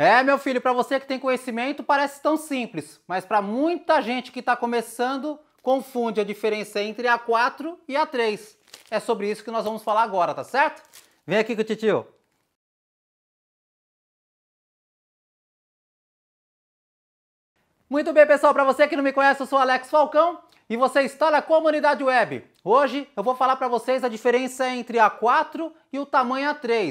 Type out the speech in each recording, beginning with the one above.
É, meu filho, para você que tem conhecimento parece tão simples, mas para muita gente que está começando, confunde a diferença entre a 4 e a 3. É sobre isso que nós vamos falar agora, tá certo? Vem aqui com o titio. Muito bem, pessoal, para você que não me conhece, eu sou Alex Falcão e você está na comunidade web. Hoje eu vou falar para vocês a diferença entre a 4 e o tamanho A3.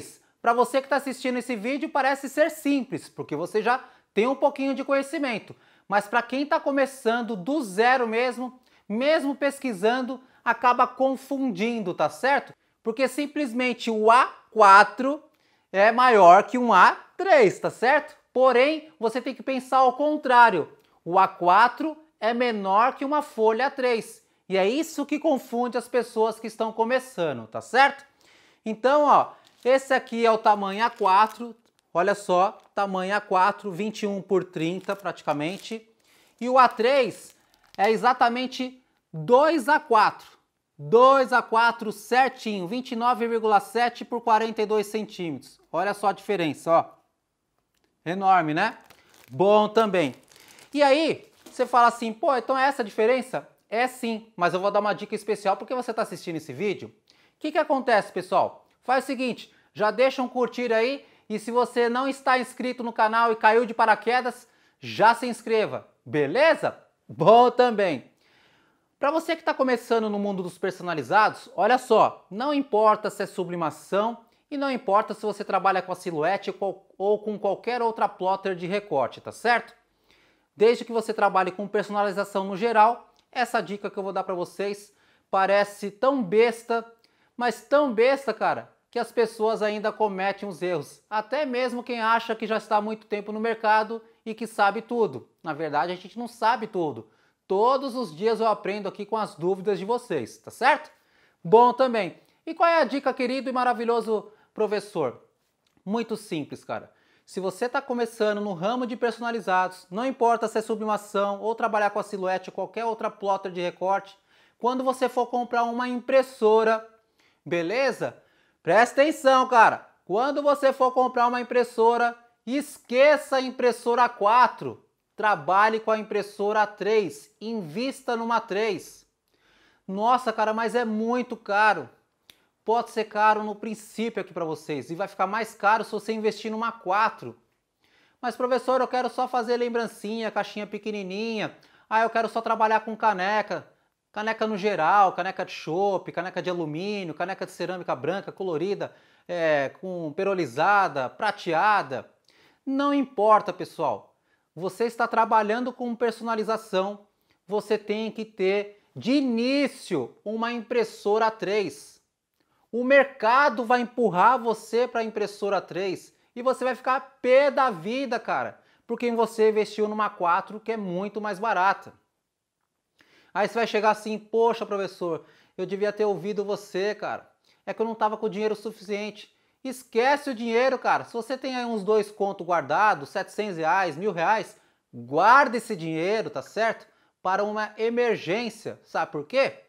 Para você que está assistindo esse vídeo, parece ser simples, porque você já tem um pouquinho de conhecimento. Mas para quem está começando do zero mesmo, mesmo pesquisando, acaba confundindo, tá certo? Porque simplesmente o A4 é maior que um A3, tá certo? Porém, você tem que pensar ao contrário. O A4 é menor que uma folha A3. E é isso que confunde as pessoas que estão começando, tá certo? Então, ó, esse aqui é o tamanho A4, olha só, tamanho A4, 21 por 30 praticamente. E o A3 é exatamente 2A4, 2A4 certinho, 29,7 por 42 centímetros. Olha só a diferença, ó. Enorme, né? Bom também. E aí, você fala assim, pô, então é essa a diferença? É sim, mas eu vou dar uma dica especial porque você está assistindo esse vídeo. O que, que acontece, pessoal? Faz o seguinte, já deixa um curtir aí e se você não está inscrito no canal e caiu de paraquedas, já se inscreva, beleza? Bom também! Para você que está começando no mundo dos personalizados, olha só, não importa se é sublimação e não importa se você trabalha com a silhuete ou com qualquer outra plotter de recorte, tá certo? Desde que você trabalhe com personalização no geral, essa dica que eu vou dar para vocês parece tão besta, mas tão besta, cara, que as pessoas ainda cometem os erros, até mesmo quem acha que já está há muito tempo no mercado e que sabe tudo. Na verdade, a gente não sabe tudo. Todos os dias eu aprendo aqui com as dúvidas de vocês, tá certo? Bom também. E qual é a dica, querido e maravilhoso professor? Muito simples, cara. Se você está começando no ramo de personalizados, não importa se é sublimação ou trabalhar com a silhuete ou qualquer outra plotter de recorte, quando você for comprar uma impressora, beleza? Presta atenção, cara. Quando você for comprar uma impressora, esqueça a impressora 4. Trabalhe com a impressora 3. Invista numa 3. Nossa, cara, mas é muito caro. Pode ser caro no princípio aqui para vocês e vai ficar mais caro se você investir numa 4. Mas professor, eu quero só fazer lembrancinha, caixinha pequenininha. Ah, eu quero só trabalhar com caneca. Caneca no geral, caneca de chopp, caneca de alumínio, caneca de cerâmica branca, colorida, é, com perolizada, prateada. Não importa, pessoal. Você está trabalhando com personalização. Você tem que ter de início uma impressora 3. O mercado vai empurrar você para a impressora 3 e você vai ficar pé da vida, cara, porque você investiu numa 4 que é muito mais barata. Aí você vai chegar assim, poxa, professor, eu devia ter ouvido você, cara. É que eu não tava com dinheiro suficiente. Esquece o dinheiro, cara. Se você tem aí uns dois contos guardados, 700 reais, mil reais, guarda esse dinheiro, tá certo? Para uma emergência. Sabe por quê?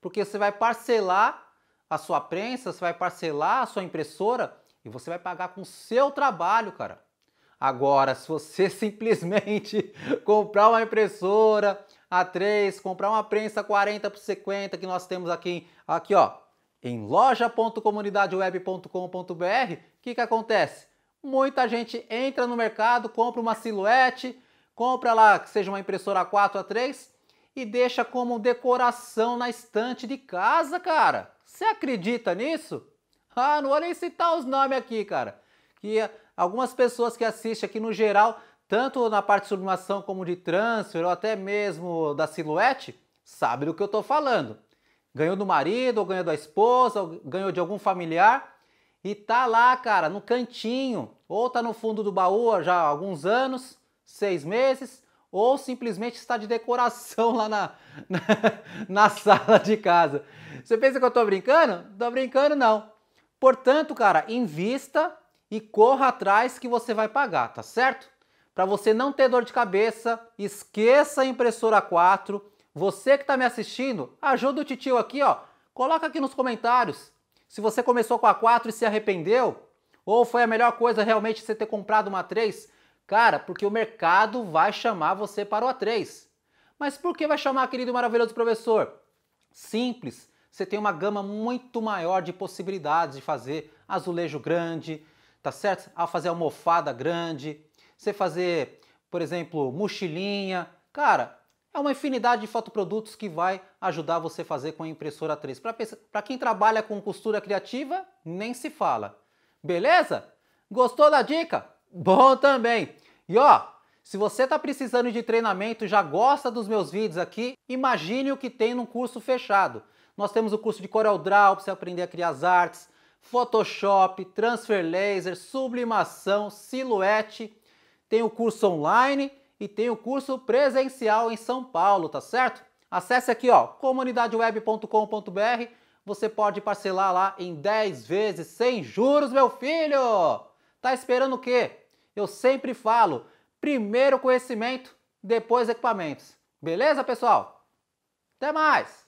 Porque você vai parcelar a sua prensa, você vai parcelar a sua impressora e você vai pagar com o seu trabalho, cara. Agora, se você simplesmente comprar uma impressora, a 3, comprar uma prensa 40 por 50 que nós temos aqui, aqui ó, em loja.comunidadeweb.com.br, o que, que acontece? Muita gente entra no mercado, compra uma silhuete, compra lá que seja uma impressora 4 a 3 e deixa como decoração na estante de casa, cara. Você acredita nisso? Ah, não vou nem citar os nomes aqui, cara. Que algumas pessoas que assistem aqui no geral tanto na parte de sublimação como de transfer, ou até mesmo da silhuete, sabe do que eu estou falando. Ganhou do marido, ou ganhou da esposa, ou ganhou de algum familiar, e tá lá, cara, no cantinho, ou tá no fundo do baú já há alguns anos, seis meses, ou simplesmente está de decoração lá na, na, na sala de casa. Você pensa que eu estou brincando? Não tô brincando, não. Portanto, cara, invista e corra atrás que você vai pagar, tá certo? Para você não ter dor de cabeça, esqueça a impressora 4. Você que está me assistindo, ajuda o titio aqui, ó. Coloca aqui nos comentários se você começou com a 4 e se arrependeu, ou foi a melhor coisa realmente você ter comprado uma 3. Cara, porque o mercado vai chamar você para o A3. Mas por que vai chamar, querido e maravilhoso professor? Simples. Você tem uma gama muito maior de possibilidades de fazer azulejo grande, tá certo? A fazer almofada grande, você fazer, por exemplo, mochilinha. Cara, é uma infinidade de fotoprodutos que vai ajudar você a fazer com a impressora 3. Para quem trabalha com costura criativa, nem se fala. Beleza? Gostou da dica? Bom também! E ó, se você está precisando de treinamento, já gosta dos meus vídeos aqui, imagine o que tem num curso fechado. Nós temos o curso de Corel Draw para você aprender a criar as artes, Photoshop, Transfer Laser, Sublimação, Silhuete, tem o curso online e tem o curso presencial em São Paulo, tá certo? Acesse aqui, ó, comunidadeweb.com.br. Você pode parcelar lá em 10 vezes sem juros, meu filho. Tá esperando o quê? Eu sempre falo, primeiro conhecimento, depois equipamentos. Beleza, pessoal? Até mais.